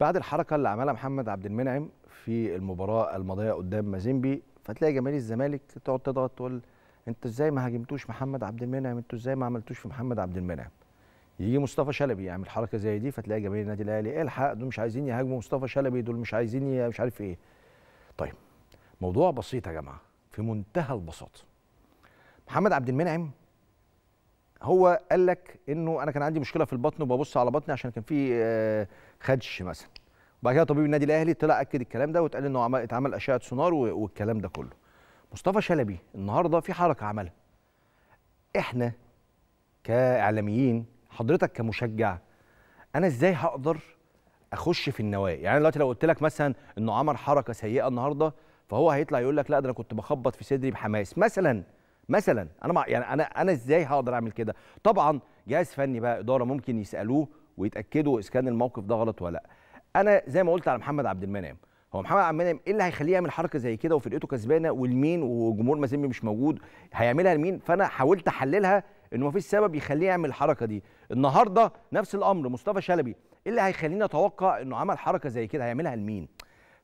بعد الحركه اللي عملها محمد عبد المنعم في المباراه الماضيه قدام مازيمبي فتلاقي جماهير الزمالك تقعد تضغط تقول انتوا ازاي ما هاجمتوش محمد عبد المنعم انتوا ازاي ما عملتوش في محمد عبد المنعم يجي مصطفى شلبي يعمل حركه زي دي فتلاقي جماهير النادي الاهلي إيه الحق دول مش عايزين يهاجموا مصطفى شلبي دول مش عايزين مش عارف ايه طيب موضوع بسيط يا جماعه في منتهى البساطه محمد عبد المنعم هو قال لك انه انا كان عندي مشكله في البطن وببص على بطني عشان كان في آه، خدش مثلا وبعد كده طبيب النادي الاهلي طلع اكد الكلام ده واتقال انه عمل اتعمل اشعه سونار والكلام ده كله مصطفى شلبي النهارده في حركه عملها احنا كاعلاميين حضرتك كمشجع انا ازاي هقدر اخش في النوايا يعني دلوقتي لو قلت لك مثلا انه عمل حركه سيئه النهارده فهو هيطلع يقول لك لا ده انا كنت بخبط في صدري بحماس مثلا مثلا انا مع يعني انا انا ازاي هقدر اعمل كده طبعا جهاز فني بقى اداره ممكن يسالوه ويتاكدوا اذا كان الموقف ده غلط ولا لا انا زي ما قلت على محمد عبد المنعم هو محمد عبد المنعم ايه اللي هيخليه يعمل حركه زي كده وفرقته كسبانه والمين وجمهور مازيمبي مش موجود هيعملها لمين فانا حاولت احللها انه مفيش سبب يخليه يعمل الحركه دي النهارده نفس الامر مصطفى شلبي ايه اللي هيخليني اتوقع انه عمل حركه زي كده هيعملها لمين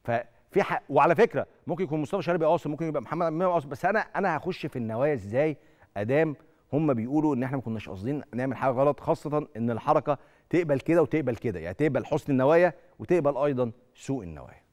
ف في حق وعلى فكره ممكن يكون مصطفى شلبي قاصر ممكن يبقى محمد امام قاصر بس انا انا هخش في النوايا ازاي ادام هم بيقولوا ان احنا ما كناش قاصدين نعمل حاجه غلط خاصه ان الحركه تقبل كده وتقبل كده يعني تقبل حسن النوايا وتقبل ايضا سوء النوايا